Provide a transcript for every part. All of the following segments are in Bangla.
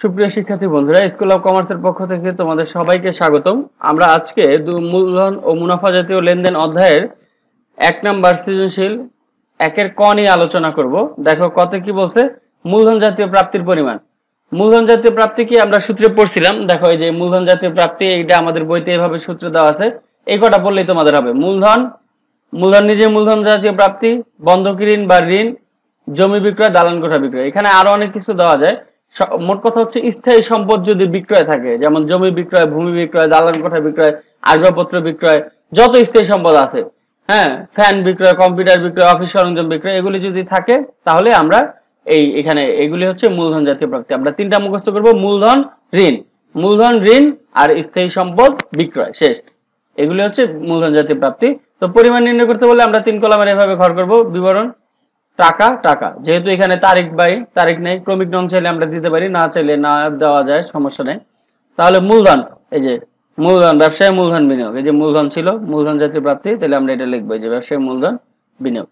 সুপ্রিয় শিক্ষার্থী বন্ধুরা স্কুল অফ কমার্সের পক্ষ থেকে তোমাদের সবাইকে স্বাগতম আমরা আজকে মূলধন ও মুনাফা জাতীয় লেনদেন অধ্যায়ের এক নাম্বার সৃজনশীল একের ক নিয়ে আলোচনা করব দেখো কত কি বলছে মূলধন জাতীয় প্রাপ্তির পরিমাণ মূলধন জাতীয় প্রাপ্তি কি আমরা সূত্রে পড়ছিলাম দেখো এই যে মূলধন জাতীয় প্রাপ্তি এইটা আমাদের বইতে এইভাবে সূত্র দেওয়া আছে এই কটা পড়লেই তোমাদের হবে মূলধন মূলধন নিজে মূলধন জাতীয় প্রাপ্তি বন্ধকি ঋণ বা ঋণ জমি বিক্রয় দালান কোঠা বিক্রয় এখানে আরো অনেক কিছু দেওয়া যায় মোট কথা হচ্ছে স্থায়ী সম্পদ যদি বিক্রয় থাকে যেমন জমি বিক্রয় ভূমি বিক্রয় দালান কোঠা বিক্রয় আসবাবপত্র বিক্রয় যত স্থায়ী সম্পদ আছে হ্যাঁ ফ্যান বিক্রয় কম্পিউটার বিক্রয় অফিস সরঞ্জাম বিক্রয় এগুলি যদি থাকে তাহলে আমরা এই এখানে এগুলি হচ্ছে মূলধন জাতীয় প্রাপ্তি আমরা তিনটা মুখস্থ করব মূলধন ঋণ মূলধন ঋণ আর স্থায়ী সম্পদ বিক্রয় শেষ এগুলি হচ্ছে মূলধন জাতীয় প্রাপ্তি তো পরিমাণ নির্ণয় করতে বলে আমরা তিন কলামের এভাবে ঘর করব বিবরণ টাকা টাকা যেহেতু এখানে তারিখ বাই তারিখ নেই ক্রমিক নং চাইলে আমরা দিতে পারি না চাইলে না দেওয়া যায় সমস্যা নেই তাহলে মূলধন এই যে মূলধন ব্যবসায় মূলধন বিনিয়োগ এই যে মূলধন ছিল মূলধন জাতীয় প্রাপ্তি তাহলে আমরা এটা লিখবো যে ব্যবসায় মূলধন বিনিয়োগ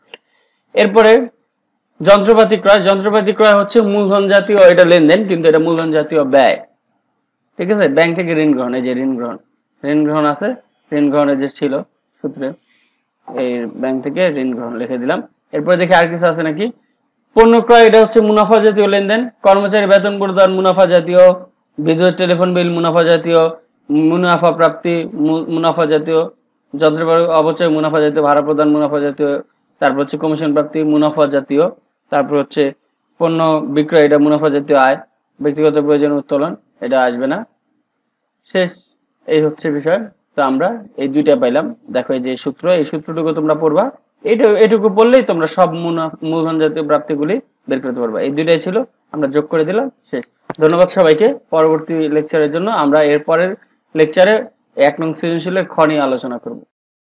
এরপরে যন্ত্রপাতি ক্রয় যন্ত্রপাতি ক্রয় হচ্ছে মূলধন জাতীয় এটা লেনদেন কিন্তু এটা মূলধন জাতীয় ব্যয় ঠিক আছে ব্যাংক থেকে ঋণ গ্রহণ এই যে ঋণ গ্রহণ ঋণ গ্রহণ আছে ঋণ গ্রহণের যে ছিল সূত্রে এই ব্যাংক থেকে ঋণ গ্রহণ লিখে দিলাম এরপরে দেখি আর কিছু আছে নাকি পণ্য ক্রয় এটা হচ্ছে মুনাফা জাতীয় লেনদেন কর্মচারী বেতন প্রদান মুনাফা জাতীয় বিদ্যুৎ টেলিফোন বিল মুনাফা জাতীয় মুনাফা প্রাপ্তি মুনাফা জাতীয় যন্ত্রপাতি অবচয় মুনাফা জাতীয় ভাড়া প্রদান মুনাফা জাতীয় তারপর হচ্ছে কমিশন প্রাপ্তি মুনাফা জাতীয় তারপর হচ্ছে পণ্য বিক্রয় এটা মুনাফা জাতীয় আয় ব্যক্তিগত প্রয়োজন উত্তোলন এটা আসবে না শেষ এই হচ্ছে বিষয় তো আমরা এই দুইটা পাইলাম দেখো এই যে সূত্র এই সূত্রটুকু তোমরা পড়বা এটা এটুকু বললেই তোমরা সব মূলধন জাতীয় প্রাপ্তিগুলি বের করতে পারবে এই দুইটাই ছিল আমরা যোগ করে দিলাম শেষ ধন্যবাদ সবাইকে পরবর্তী লেকচারের জন্য আমরা এরপরের লেকচারে এক নং সৃজনশীলের খনি আলোচনা করবো